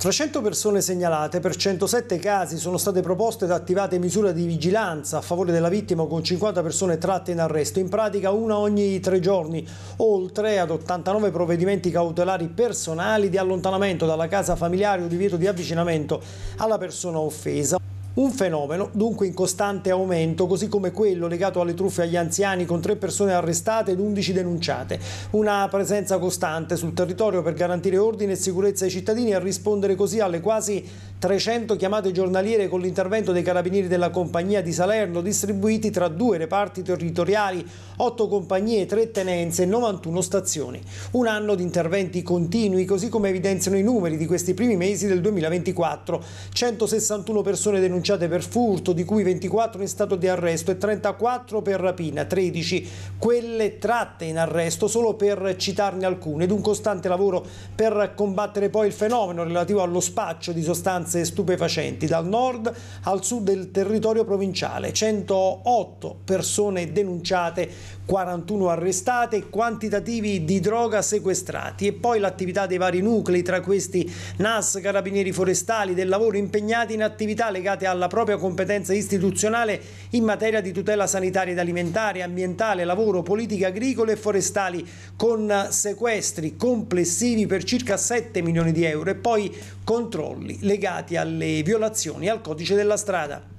300 persone segnalate per 107 casi sono state proposte ed attivate misure di vigilanza a favore della vittima con 50 persone tratte in arresto, in pratica una ogni tre giorni, oltre ad 89 provvedimenti cautelari personali di allontanamento dalla casa familiare o divieto di avvicinamento alla persona offesa. Un fenomeno dunque in costante aumento, così come quello legato alle truffe agli anziani con tre persone arrestate ed 11 denunciate. Una presenza costante sul territorio per garantire ordine e sicurezza ai cittadini e rispondere così alle quasi 300 chiamate giornaliere con l'intervento dei carabinieri della compagnia di Salerno distribuiti tra due reparti territoriali, 8 compagnie, 3 tenenze e 91 stazioni. Un anno di interventi continui, così come evidenziano i numeri di questi primi mesi del 2024. 161 persone denunciate denunciate per furto, di cui 24 in stato di arresto e 34 per rapina, 13 quelle tratte in arresto, solo per citarne alcune, ed un costante lavoro per combattere poi il fenomeno relativo allo spaccio di sostanze stupefacenti dal nord al sud del territorio provinciale. 108 persone denunciate, 41 arrestate quantitativi di droga sequestrati e poi l'attività dei vari nuclei, tra questi NAS, Carabinieri Forestali, del lavoro impegnati in attività legate a alla propria competenza istituzionale in materia di tutela sanitaria ed alimentare, ambientale, lavoro, politiche agricole e forestali, con sequestri complessivi per circa 7 milioni di euro e poi controlli legati alle violazioni al codice della strada.